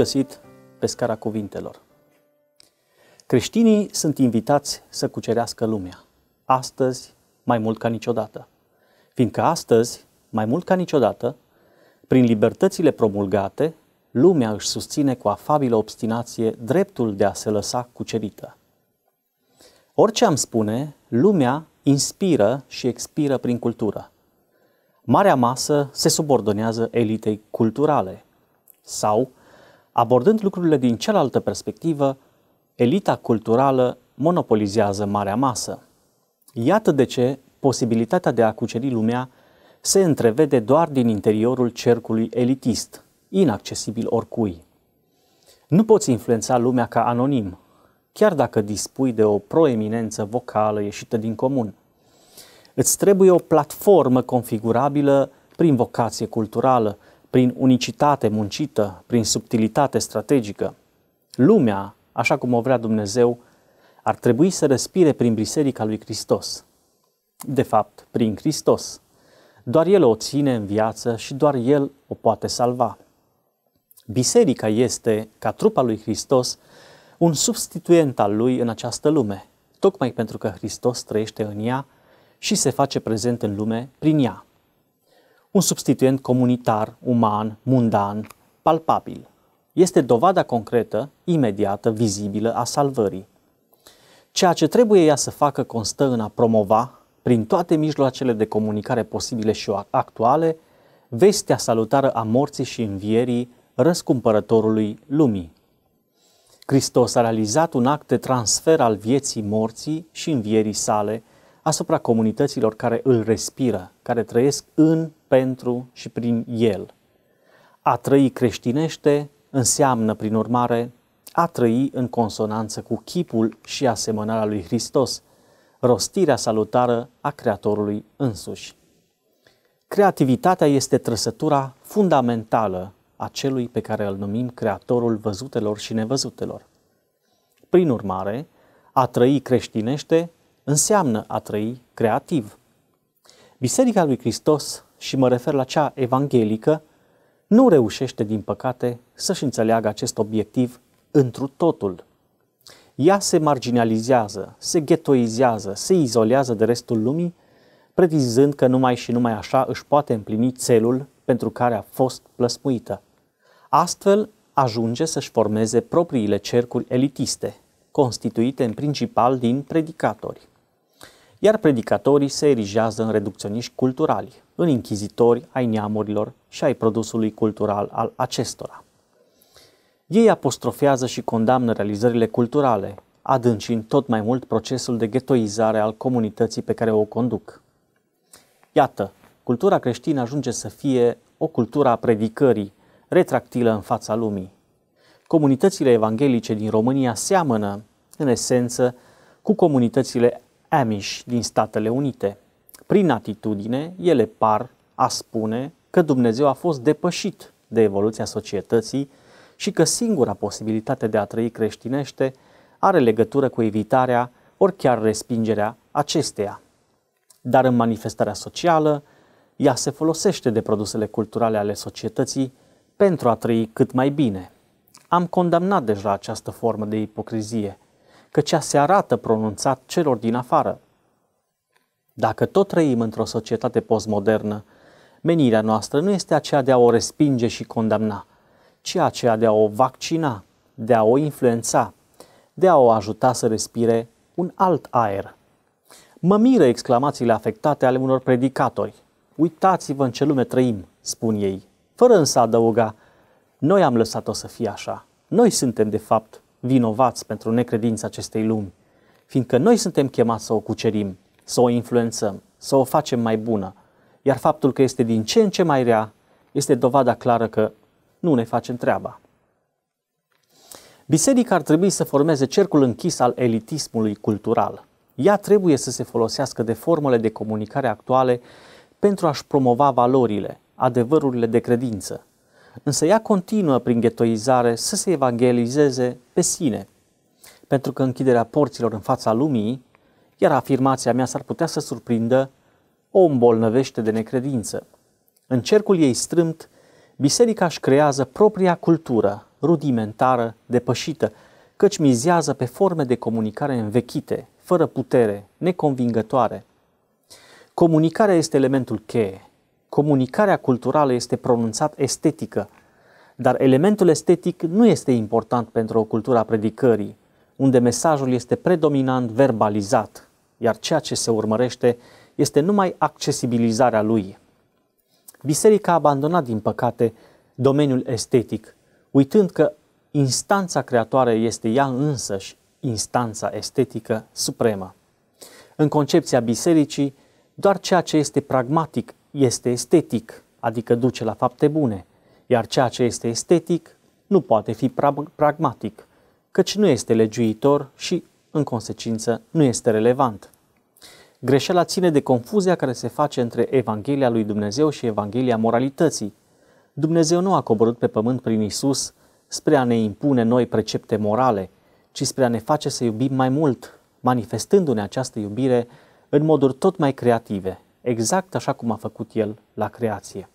găsit pe scara cuvintelor. Creștinii sunt invitați să cucerească lumea, astăzi mai mult ca niciodată, fiindcă astăzi, mai mult ca niciodată, prin libertățile promulgate, lumea își susține cu afabilă obstinație dreptul de a se lăsa cucerită. Orice am spune, lumea inspiră și expiră prin cultură. Marea masă se subordonează elitei culturale sau Abordând lucrurile din cealaltă perspectivă, elita culturală monopolizează marea masă. Iată de ce posibilitatea de a cuceri lumea se întrevede doar din interiorul cercului elitist, inaccesibil oricui. Nu poți influența lumea ca anonim, chiar dacă dispui de o proeminență vocală ieșită din comun. Îți trebuie o platformă configurabilă prin vocație culturală, prin unicitate muncită, prin subtilitate strategică. Lumea, așa cum o vrea Dumnezeu, ar trebui să respire prin Biserica lui Hristos. De fapt, prin Hristos. Doar El o ține în viață și doar El o poate salva. Biserica este, ca trupa lui Hristos, un substituent al lui în această lume, tocmai pentru că Hristos trăiește în ea și se face prezent în lume prin ea un substituent comunitar, uman, mundan, palpabil. Este dovada concretă, imediată, vizibilă a salvării. Ceea ce trebuie ea să facă constă în a promova, prin toate mijloacele de comunicare posibile și actuale, vestea salutară a morții și învierii răscumpărătorului lumii. Hristos a realizat un act de transfer al vieții morții și învierii sale asupra comunităților care îl respiră, care trăiesc în, pentru și prin el. A trăi creștinește înseamnă, prin urmare, a trăi în consonanță cu chipul și asemănarea lui Hristos, rostirea salutară a Creatorului însuși. Creativitatea este trăsătura fundamentală a celui pe care îl numim Creatorul văzutelor și nevăzutelor. Prin urmare, a trăi creștinește înseamnă a trăi creativ. Biserica lui Hristos, și mă refer la cea evanghelică, nu reușește, din păcate, să-și înțeleagă acest obiectiv întru totul. Ea se marginalizează, se ghetoizează, se izolează de restul lumii, pretizând că numai și numai așa își poate împlini țelul pentru care a fost plăsmuită. Astfel, ajunge să-și formeze propriile cercuri elitiste, constituite în principal din predicatori iar predicatorii se erijează în reducționiști culturali, în închizitori ai neamurilor și ai produsului cultural al acestora. Ei apostrofează și condamnă realizările culturale, adâncind tot mai mult procesul de ghetoizare al comunității pe care o conduc. Iată, cultura creștină ajunge să fie o cultură a predicării, retractilă în fața lumii. Comunitățile evanghelice din România seamănă, în esență, cu comunitățile Amish din Statele Unite. Prin atitudine, ele par a spune că Dumnezeu a fost depășit de evoluția societății și că singura posibilitate de a trăi creștinește are legătură cu evitarea ori chiar respingerea acesteia. Dar în manifestarea socială, ea se folosește de produsele culturale ale societății pentru a trăi cât mai bine. Am condamnat deja această formă de ipocrizie – că cea se arată pronunțat celor din afară. Dacă tot trăim într-o societate postmodernă, menirea noastră nu este aceea de a o respinge și condamna, ci aceea de a o vaccina, de a o influența, de a o ajuta să respire un alt aer. Mă miră exclamațiile afectate ale unor predicatori. Uitați-vă în ce lume trăim, spun ei, fără însă adăuga, noi am lăsat-o să fie așa. Noi suntem, de fapt, vinovați pentru necredința acestei lumi, fiindcă noi suntem chemați să o cucerim, să o influențăm, să o facem mai bună, iar faptul că este din ce în ce mai rea este dovada clară că nu ne facem treaba. Biserica ar trebui să formeze cercul închis al elitismului cultural. Ea trebuie să se folosească de formele de comunicare actuale pentru a-și promova valorile, adevărurile de credință, însă ea continuă prin ghetoizare să se evangelizeze pe sine, pentru că închiderea porților în fața lumii, iar afirmația mea s-ar putea să surprindă, o îmbolnăvește de necredință. În cercul ei strâmt, biserica își creează propria cultură, rudimentară, depășită, căci mizează pe forme de comunicare învechite, fără putere, neconvingătoare. Comunicarea este elementul cheie comunicarea culturală este pronunțat estetică, dar elementul estetic nu este important pentru o cultură a predicării, unde mesajul este predominant verbalizat, iar ceea ce se urmărește este numai accesibilizarea lui. Biserica a abandonat, din păcate, domeniul estetic, uitând că instanța creatoare este ea însăși instanța estetică supremă. În concepția bisericii, doar ceea ce este pragmatic este estetic, adică duce la fapte bune, iar ceea ce este estetic nu poate fi pragmatic, căci nu este legiuitor și, în consecință, nu este relevant. Greșeala ține de confuzia care se face între Evanghelia lui Dumnezeu și Evanghelia moralității. Dumnezeu nu a coborât pe pământ prin Isus spre a ne impune noi precepte morale, ci spre a ne face să iubim mai mult, manifestându-ne această iubire în moduri tot mai creative, exact așa cum a făcut el la creație.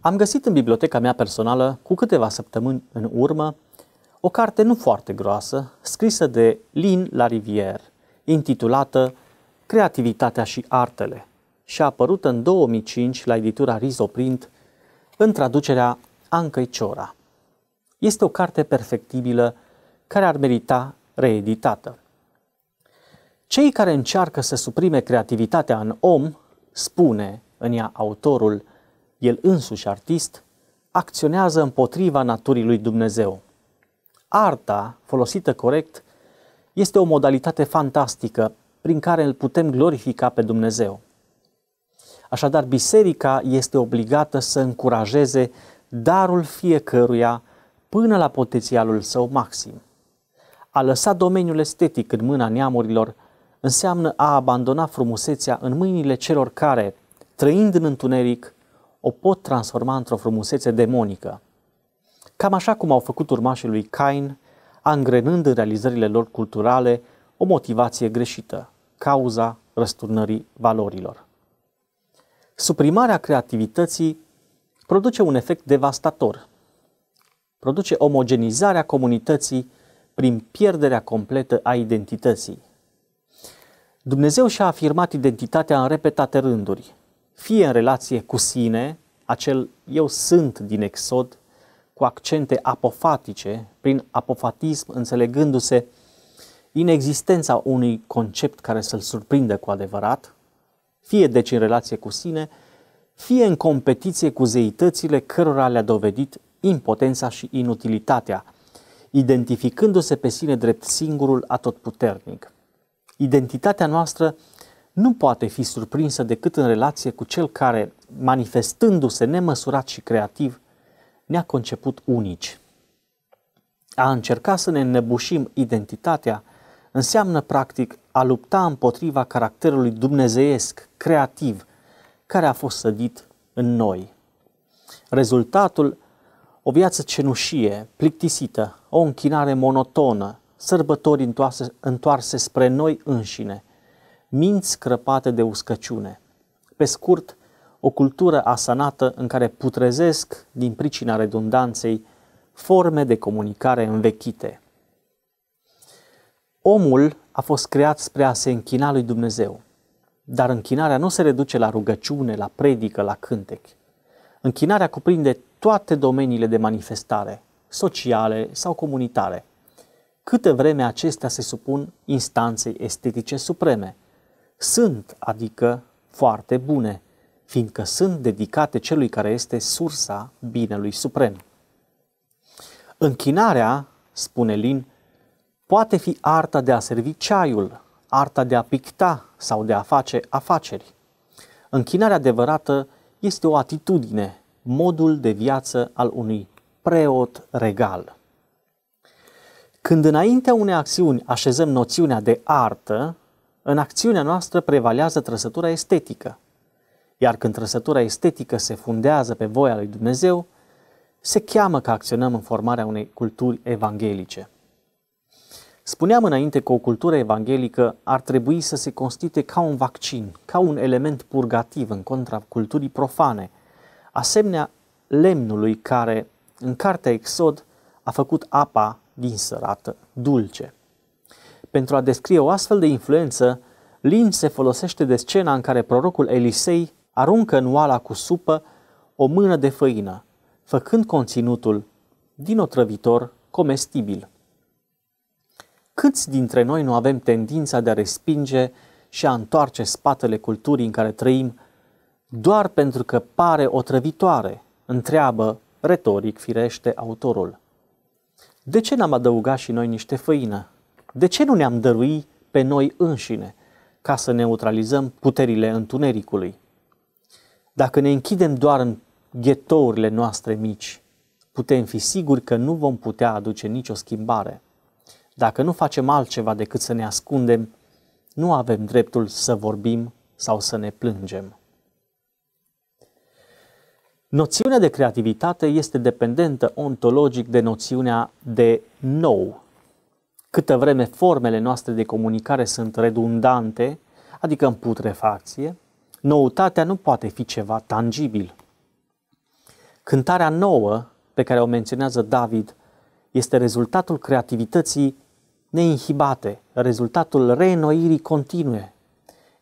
Am găsit în biblioteca mea personală, cu câteva săptămâni în urmă, o carte nu foarte groasă, scrisă de Lin Larivier, intitulată Creativitatea și artele și a apărut în 2005 la editura Rizoprint în traducerea Ancăi Ciora. Este o carte perfectibilă care ar merita reeditată. Cei care încearcă să suprime creativitatea în om, spune în ea autorul, el însuși artist, acționează împotriva naturii lui Dumnezeu. Arta, folosită corect, este o modalitate fantastică prin care îl putem glorifica pe Dumnezeu. Așadar, biserica este obligată să încurajeze darul fiecăruia până la potențialul său maxim. A lăsa domeniul estetic în mâna neamurilor înseamnă a abandona frumusețea în mâinile celor care, trăind în întuneric, o pot transforma într-o frumusețe demonică. Cam așa cum au făcut urmașii lui Cain, angrenând în realizările lor culturale o motivație greșită, cauza răsturnării valorilor. Suprimarea creativității produce un efect devastator. Produce omogenizarea comunității prin pierderea completă a identității. Dumnezeu și-a afirmat identitatea în repetate rânduri, fie în relație cu sine, acel eu sunt din Exod, cu accente apofatice, prin apofatism înțelegându-se inexistența unui concept care să-l surprindă cu adevărat, fie deci în relație cu sine, fie în competiție cu zeitățile cărora le-a dovedit impotența și inutilitatea, identificându-se pe sine drept singurul atotputernic. Identitatea noastră nu poate fi surprinsă decât în relație cu cel care, manifestându-se nemăsurat și creativ, ne-a conceput unici. A încerca să ne înnebușim identitatea înseamnă practic a lupta împotriva caracterului dumnezeiesc, creativ, care a fost sădit în noi. Rezultatul, o viață cenușie, plictisită, o închinare monotonă, sărbători întoarse, întoarse spre noi înșine, minți crăpate de uscăciune. Pe scurt, o cultură asanată în care putrezesc, din pricina redundanței, forme de comunicare învechite. Omul a fost creat spre a se închina lui Dumnezeu, dar închinarea nu se reduce la rugăciune, la predică, la cântec. Închinarea cuprinde toate domeniile de manifestare, sociale sau comunitare – câte vreme acestea se supun instanței estetice supreme. Sunt, adică, foarte bune, fiindcă sunt dedicate celui care este sursa binelui suprem. Închinarea, spune Lin, poate fi arta de a servi ceaiul, arta de a picta sau de a face afaceri. Închinarea adevărată este o atitudine, modul de viață al unui preot regal. Când înaintea unei acțiuni așezăm noțiunea de artă, în acțiunea noastră prevalează trăsătura estetică. Iar când trăsătura estetică se fundează pe voia lui Dumnezeu, se cheamă că acționăm în formarea unei culturi evanghelice. Spuneam înainte că o cultură evanghelică ar trebui să se constituie ca un vaccin, ca un element purgativ în contra culturii profane, asemenea lemnului care, în cartea Exod, a făcut apa din sărată dulce. Pentru a descrie o astfel de influență, Lin se folosește de scena în care prorocul Elisei aruncă în oala cu supă o mână de făină, făcând conținutul din otrăvitor comestibil. Câți dintre noi nu avem tendința de a respinge și a întoarce spatele culturii în care trăim doar pentru că pare otrăvitoare, întreabă retoric firește autorul de ce n-am adăugat și noi niște făină? De ce nu ne-am dărui pe noi înșine ca să neutralizăm puterile întunericului? Dacă ne închidem doar în ghetourile noastre mici, putem fi siguri că nu vom putea aduce nicio schimbare. Dacă nu facem altceva decât să ne ascundem, nu avem dreptul să vorbim sau să ne plângem. Noțiunea de creativitate este dependentă ontologic de noțiunea de nou. Câtă vreme formele noastre de comunicare sunt redundante, adică în putrefacție, noutatea nu poate fi ceva tangibil. Cântarea nouă pe care o menționează David este rezultatul creativității neinhibate, rezultatul reînnoirii continue.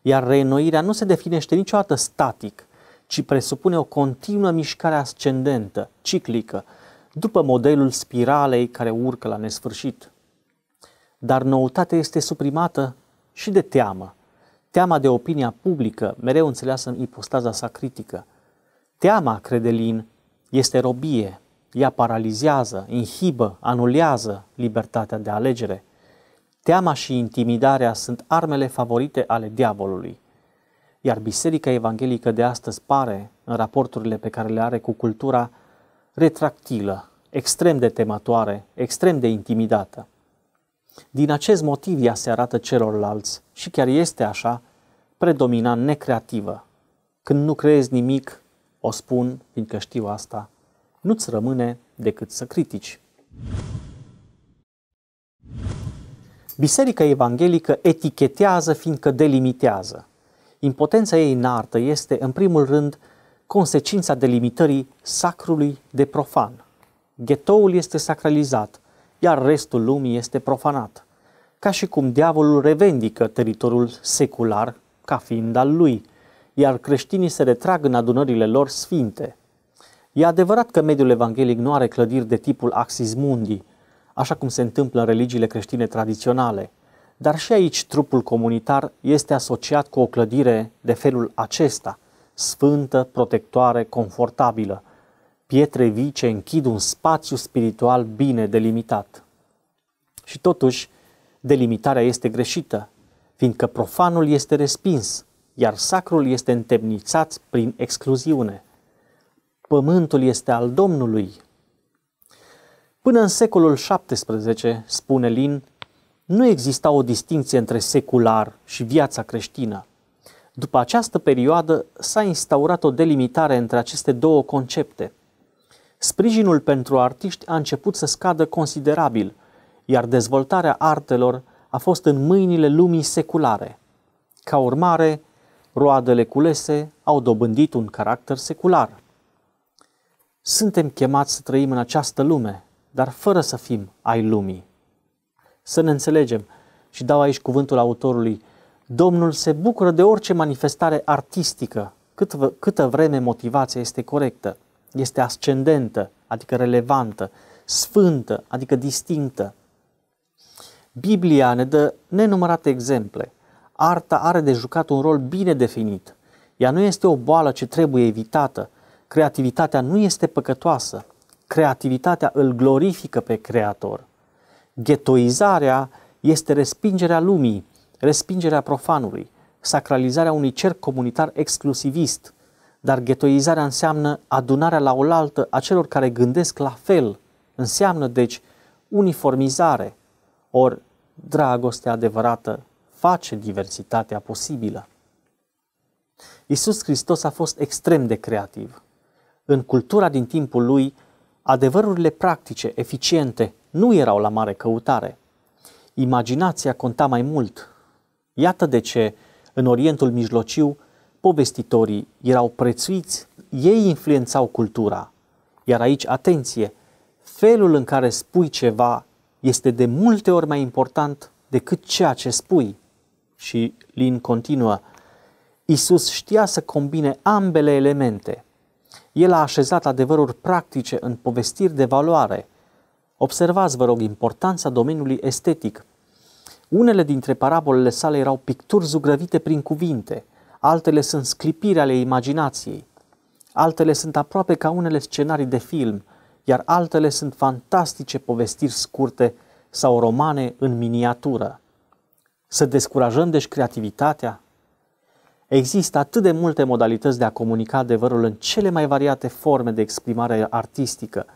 Iar reînnoirea nu se definește niciodată static, ci presupune o continuă mișcare ascendentă, ciclică, după modelul spiralei care urcă la nesfârșit. Dar noutatea este suprimată și de teamă. Teama de opinia publică, mereu înțeleasă în ipostaza sa critică. Teama, crede Lin, este robie. Ea paralizează, inhibă, anulează libertatea de alegere. Teama și intimidarea sunt armele favorite ale diavolului – iar Biserica Evanghelică de astăzi pare, în raporturile pe care le are cu cultura, retractilă, extrem de temătoare, extrem de intimidată. Din acest motiv ea se arată celorlalți și chiar este așa, predominant necreativă. Când nu creezi nimic, o spun, fiindcă știu asta, nu-ți rămâne decât să critici. Biserica evanghelică etichetează fiindcă delimitează. Impotența ei în artă este, în primul rând, consecința delimitării sacrului de profan. Ghetoul este sacralizat, iar restul lumii este profanat, ca și cum diavolul revendică teritoriul secular ca fiind al lui, iar creștinii se retrag în adunările lor sfinte. E adevărat că mediul evanghelic nu are clădiri de tipul axis mundi, așa cum se întâmplă în religiile creștine tradiționale – dar și aici trupul comunitar este asociat cu o clădire de felul acesta, sfântă, protectoare, confortabilă. Pietre vii ce închid un spațiu spiritual bine delimitat. Și totuși, delimitarea este greșită, fiindcă profanul este respins, iar sacrul este întemnițat prin excluziune. Pământul este al Domnului. Până în secolul XVII, spune Lin, nu exista o distinție între secular și viața creștină. După această perioadă s-a instaurat o delimitare între aceste două concepte. Sprijinul pentru artiști a început să scadă considerabil, iar dezvoltarea artelor a fost în mâinile lumii seculare. Ca urmare, roadele culese au dobândit un caracter secular. Suntem chemați să trăim în această lume, dar fără să fim ai lumii. Să ne înțelegem. Și dau aici cuvântul autorului. Domnul se bucură de orice manifestare artistică, cât, câtă vreme motivația este corectă, este ascendentă, adică relevantă, sfântă, adică distinctă. Biblia ne dă nenumărate exemple. Arta are de jucat un rol bine definit. Ea nu este o boală ce trebuie evitată. Creativitatea nu este păcătoasă. Creativitatea îl glorifică pe Creator. Ghetoizarea este respingerea lumii, respingerea profanului, sacralizarea unui cerc comunitar exclusivist, dar ghetoizarea înseamnă adunarea la oaltă a celor care gândesc la fel, înseamnă deci uniformizare, ori dragostea adevărată face diversitatea posibilă. Isus Hristos a fost extrem de creativ. În cultura din timpul lui, adevărurile practice, eficiente, nu erau la mare căutare. Imaginația conta mai mult. Iată de ce, în Orientul Mijlociu, povestitorii erau prețuiți, ei influențau cultura. Iar aici, atenție, felul în care spui ceva este de multe ori mai important decât ceea ce spui. Și Lin continuă, Isus știa să combine ambele elemente. El a așezat adevăruri practice în povestiri de valoare – Observați, vă rog, importanța domeniului estetic. Unele dintre parabolele sale erau picturi zugrăvite prin cuvinte, altele sunt sclipiri ale imaginației, altele sunt aproape ca unele scenarii de film, iar altele sunt fantastice povestiri scurte sau romane în miniatură. Să descurajăm deci creativitatea? Există atât de multe modalități de a comunica adevărul în cele mai variate forme de exprimare artistică –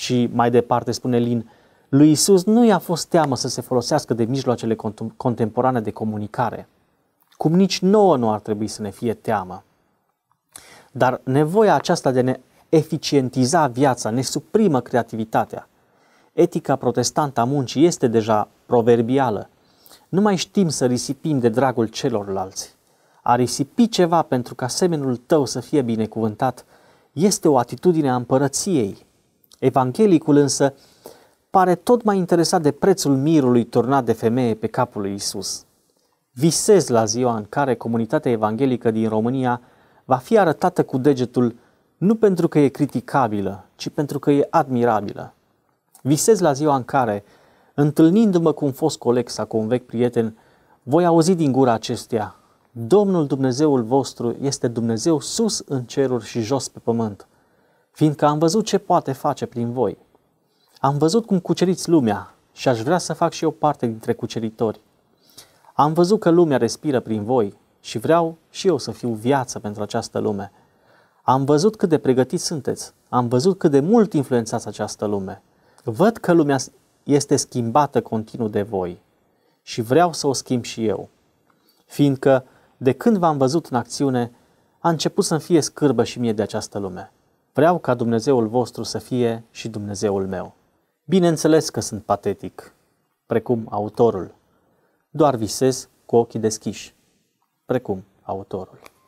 și mai departe spune Lin, lui Isus nu i-a fost teamă să se folosească de mijloacele contemporane de comunicare, cum nici nouă nu ar trebui să ne fie teamă. Dar nevoia aceasta de a ne eficientiza viața ne suprimă creativitatea. Etica protestantă a muncii este deja proverbială. Nu mai știm să risipim de dragul celorlalți. A risipi ceva pentru ca semenul tău să fie binecuvântat este o atitudine a împărăției. Evanghelicul însă pare tot mai interesat de prețul mirului turnat de femeie pe capul lui Isus. Visez la ziua în care comunitatea evanghelică din România va fi arătată cu degetul nu pentru că e criticabilă, ci pentru că e admirabilă. Visez la ziua în care, întâlnindu-mă cu un fost coleg sau cu un vechi prieten, voi auzi din gura acestea, Domnul Dumnezeul vostru este Dumnezeu sus în ceruri și jos pe pământ fiindcă am văzut ce poate face prin voi. Am văzut cum cuceriți lumea și aș vrea să fac și eu parte dintre cuceritori. Am văzut că lumea respiră prin voi și vreau și eu să fiu viață pentru această lume. Am văzut cât de pregătiți sunteți, am văzut cât de mult influențați această lume. Văd că lumea este schimbată continuu de voi și vreau să o schimb și eu, fiindcă de când v-am văzut în acțiune, a început să-mi fie scârbă și mie de această lume. Vreau ca Dumnezeul vostru să fie și Dumnezeul meu. Bineînțeles că sunt patetic, precum autorul. Doar visez cu ochii deschiși, precum autorul.